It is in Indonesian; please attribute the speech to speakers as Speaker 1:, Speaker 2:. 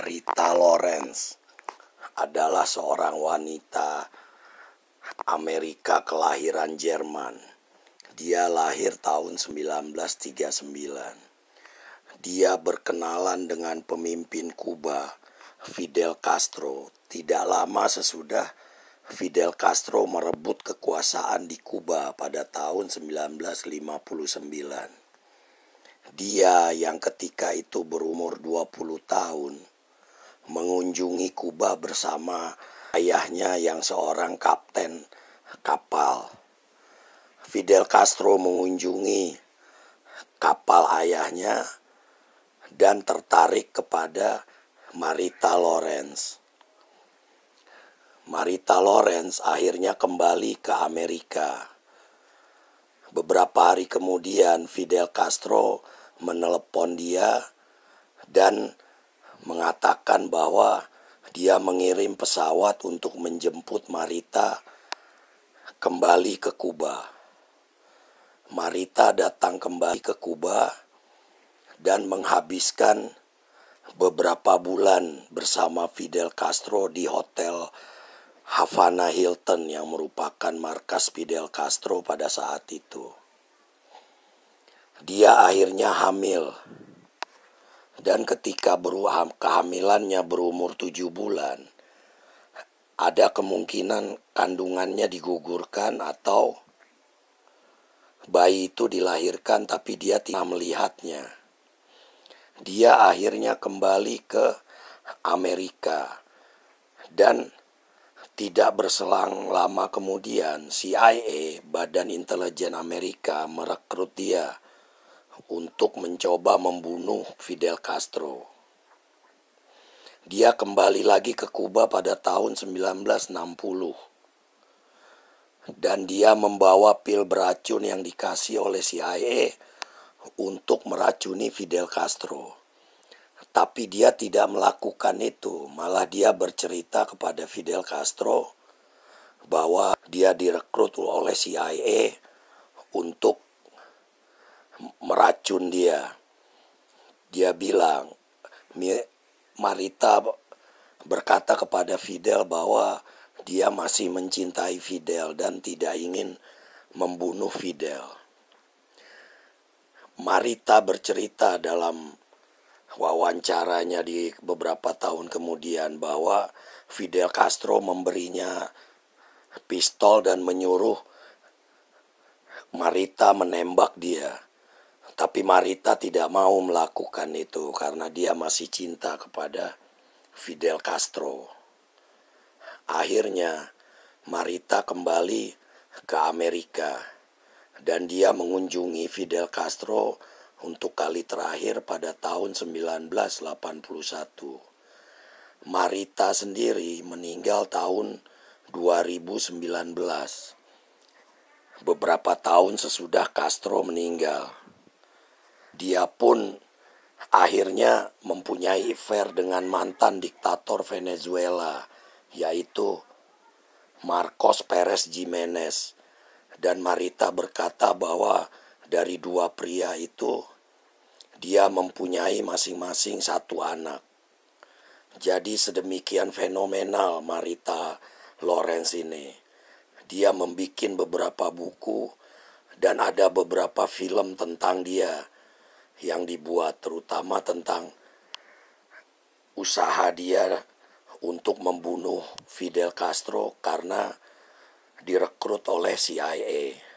Speaker 1: Rita Lawrence adalah seorang wanita Amerika kelahiran Jerman. Dia lahir tahun 1939. Dia berkenalan dengan pemimpin Kuba, Fidel Castro. Tidak lama sesudah Fidel Castro merebut kekuasaan di Kuba pada tahun 1959. Dia yang ketika itu berumur 20 tahun mengunjungi Kuba bersama ayahnya yang seorang kapten kapal. Fidel Castro mengunjungi kapal ayahnya dan tertarik kepada Marita Lorenz. Marita Lorenz akhirnya kembali ke Amerika. Beberapa hari kemudian Fidel Castro menelepon dia dan mengatakan bahwa dia mengirim pesawat untuk menjemput Marita kembali ke Kuba. Marita datang kembali ke Kuba dan menghabiskan beberapa bulan bersama Fidel Castro di hotel Havana Hilton yang merupakan markas Fidel Castro pada saat itu. Dia akhirnya hamil dan ketika beruam, kehamilannya berumur tujuh bulan, ada kemungkinan kandungannya digugurkan atau bayi itu dilahirkan tapi dia tidak melihatnya. Dia akhirnya kembali ke Amerika dan tidak berselang lama kemudian CIA, Badan Intelijen Amerika merekrut dia untuk mencoba membunuh Fidel Castro. Dia kembali lagi ke Kuba pada tahun 1960. Dan dia membawa pil beracun yang dikasih oleh CIA untuk meracuni Fidel Castro. Tapi dia tidak melakukan itu, malah dia bercerita kepada Fidel Castro bahwa dia direkrut oleh CIA untuk meracun dia. Dia bilang, Marita berkata kepada Fidel bahwa dia masih mencintai Fidel dan tidak ingin membunuh Fidel. Marita bercerita dalam wawancaranya di beberapa tahun kemudian bahwa Fidel Castro memberinya pistol dan menyuruh Marita menembak dia. Tapi Marita tidak mau melakukan itu karena dia masih cinta kepada Fidel Castro. Akhirnya Marita kembali ke Amerika dan dia mengunjungi Fidel Castro untuk kali terakhir pada tahun 1981. Marita sendiri meninggal tahun 2019. Beberapa tahun sesudah Castro meninggal dia pun akhirnya mempunyai affair dengan mantan diktator Venezuela yaitu Marcos Perez Jimenez dan Marita berkata bahwa dari dua pria itu dia mempunyai masing-masing satu anak. Jadi sedemikian fenomenal Marita Lorenz ini. Dia membuat beberapa buku dan ada beberapa film tentang dia yang dibuat terutama tentang usaha dia untuk membunuh Fidel Castro karena direkrut oleh CIA.